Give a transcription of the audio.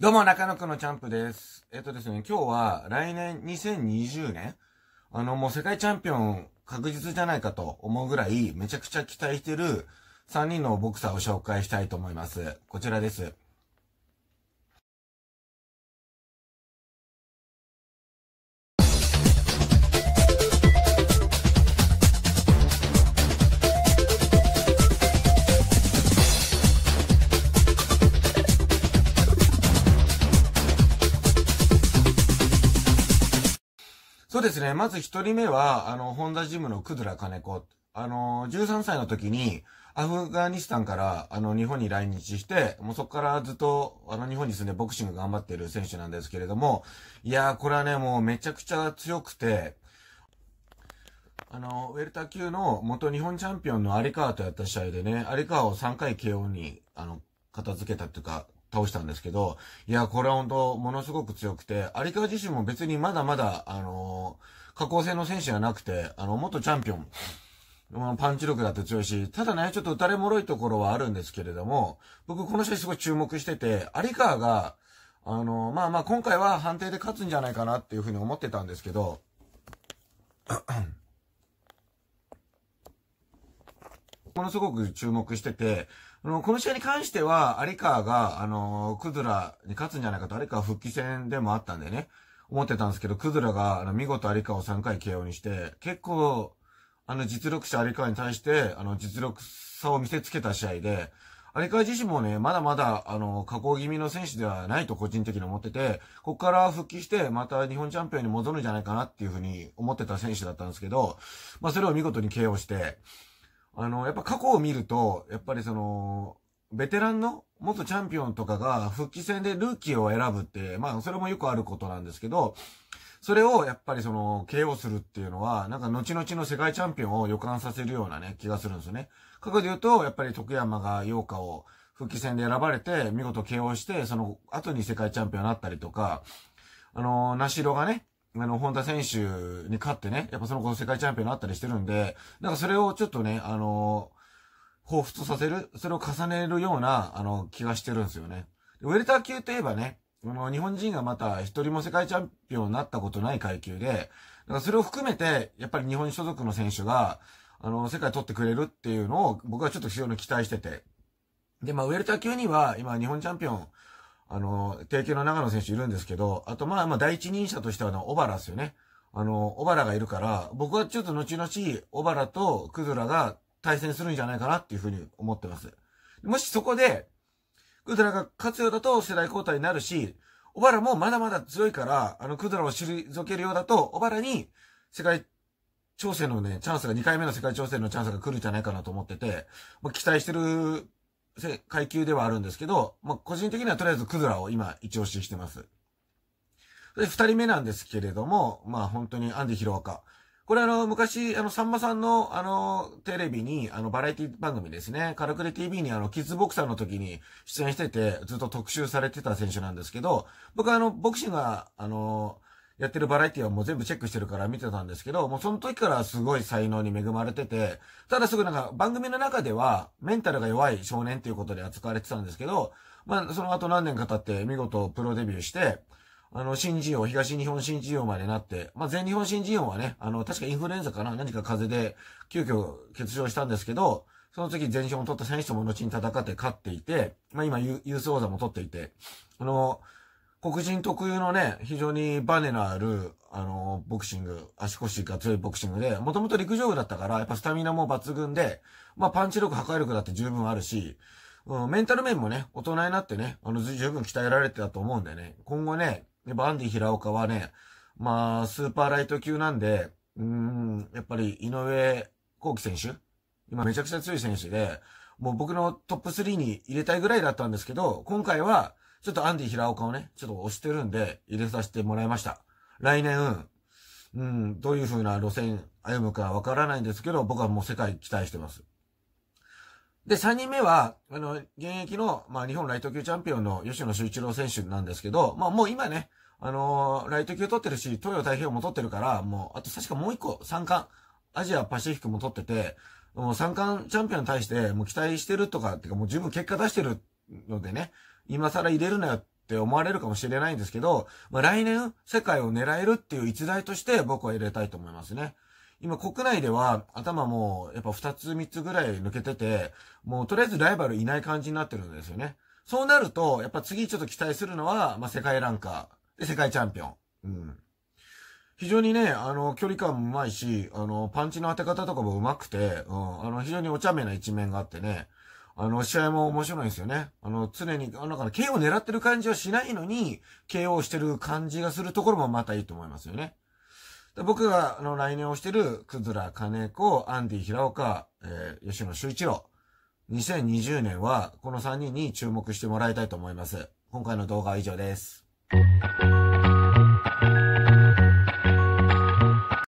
どうも、中野くんのチャンプです。えっとですね、今日は来年2020年、あのもう世界チャンピオン確実じゃないかと思うぐらいめちゃくちゃ期待してる3人のボクサーを紹介したいと思います。こちらです。ですね。まず一人目は、あの、ホンダジムのクドラ金子。あの、13歳の時に、アフガニスタンから、あの、日本に来日して、もうそこからずっと、あの、日本に住んでボクシング頑張ってる選手なんですけれども、いやー、これはね、もうめちゃくちゃ強くて、あの、ウェルター級の元日本チャンピオンの有川とやった試合でね、有川を3回 KO に、あの、片付けたっていうか、倒したんですけど、いや、これは本当ものすごく強くて、有川自身も別にまだまだ、あのー、加工性の選手じゃなくて、あの、元チャンピオン、パンチ力だって強いし、ただね、ちょっと打たれ脆いところはあるんですけれども、僕この試合すごい注目してて、有川が、あのー、まあまあ今回は判定で勝つんじゃないかなっていうふうに思ってたんですけど、ものすごく注目してて、あの、この試合に関しては、有川が、あの、クズラに勝つんじゃないかと、有川復帰戦でもあったんでね、思ってたんですけど、クズラが、あの、見事有川を3回 KO にして、結構、あの、実力者有川に対して、あの、実力差を見せつけた試合で、有川自身もね、まだまだ、あの、加工気味の選手ではないと個人的に思ってて、ここから復帰して、また日本チャンピオンに戻るんじゃないかなっていうふうに思ってた選手だったんですけど、まあ、それを見事に KO して、あの、やっぱ過去を見ると、やっぱりその、ベテランの元チャンピオンとかが復帰戦でルーキーを選ぶって、まあそれもよくあることなんですけど、それをやっぱりその KO するっていうのは、なんか後々の世界チャンピオンを予感させるようなね、気がするんですよね。過去で言うと、やっぱり徳山が陽花を復帰戦で選ばれて、見事 KO して、その後に世界チャンピオンになったりとか、あのナシロがね、あの、本田選手に勝ってね、やっぱその子世界チャンピオンになったりしてるんで、なんかそれをちょっとね、あのー、彷彿とさせる、それを重ねるような、あの、気がしてるんですよね。ウェルター級といえばね、あの、日本人がまた一人も世界チャンピオンになったことない階級で、だからそれを含めて、やっぱり日本所属の選手が、あの、世界取ってくれるっていうのを僕はちょっと非常に期待してて。で、まあ、ウェルター級には今日本チャンピオン、あの、提携の長野選手いるんですけど、あとまあまあ第一人者としてはあの、小原ですよね。あの、小原がいるから、僕はちょっと後々、小原とクズラが対戦するんじゃないかなっていうふうに思ってます。もしそこで、クズラが勝つようだと世代交代になるし、小原もまだまだ強いから、あの、クズラを退けるようだと、小原に世界挑戦のね、チャンスが、2回目の世界挑戦のチャンスが来るんじゃないかなと思ってて、ま期待してる階級ではあるんですけど、まあ、個人的にはとりあえずクズラを今、一押ししてます。で、二人目なんですけれども、まあ、本当にアンディ・ヒロアカ。これあの、昔、あの、さんまさんの、あの、テレビに、あの、バラエティ番組ですね、カラクレ TV にあの、キッズボクサーの時に出演してて、ずっと特集されてた選手なんですけど、僕はあの、ボクシングは、あのやってるバラエティはもう全部チェックしてるから見てたんですけど、もうその時からすごい才能に恵まれてて、ただすぐなんか番組の中ではメンタルが弱い少年っていうことで扱われてたんですけど、まあその後何年か経って見事プロデビューして、あの、新人王、東日本新人王までなって、まあ、全日本新人王はね、あの、確かインフルエンザかな何か風邪で、急遽欠場したんですけど、その時全日本を取った選手とも後に戦って勝っていて、まあ、今、ユース王座も取っていて、あの、黒人特有のね、非常にバネのある、あの、ボクシング、足腰が強いボクシングで、もともと陸上部だったから、やっぱスタミナも抜群で、まあパンチ力、破壊力だって十分あるし、うん、メンタル面もね、大人になってね、あの、十分鍛えられてたと思うんでね、今後ね、やっぱアンディ平岡はね、まあ、スーパーライト級なんで、うん、やっぱり井上幸輝選手今めちゃくちゃ強い選手で、もう僕のトップ3に入れたいぐらいだったんですけど、今回は、ちょっとアンディ平岡をね、ちょっと押してるんで、入れさせてもらいました。来年、うん、どういう風な路線歩むかわからないんですけど、僕はもう世界期待してます。で、3人目は、あの、現役の、まあ、日本ライト級チャンピオンの吉野修一郎選手なんですけど、まあ、もう今ね、あのー、ライト級取ってるし、東洋太平洋も取ってるから、もう、あと確かもう一個、三冠、アジアパシフィックも取ってて、もう三冠チャンピオンに対して、もう期待してるとか、ってかもう十分結果出してるのでね、今更入れるなよって思われるかもしれないんですけど、まあ、来年世界を狙えるっていう一材として僕は入れたいと思いますね。今国内では頭もやっぱ2つ3つぐらい抜けてて、もうとりあえずライバルいない感じになってるんですよね。そうなると、やっぱ次ちょっと期待するのは、まあ、世界ランカー、世界チャンピオン。うん。非常にね、あの、距離感もうまいし、あの、パンチの当て方とかもうまくて、うん、あの、非常にお茶目な一面があってね、あの、試合も面白いんですよね。あの、常に、あの、KO 狙ってる感じはしないのに、KO してる感じがするところもまたいいと思いますよね。僕が、あの、来年をしてる、くずら、金子、アンディ、平岡、えー、吉野修一郎。2020年は、この3人に注目してもらいたいと思います。今回の動画は以上です。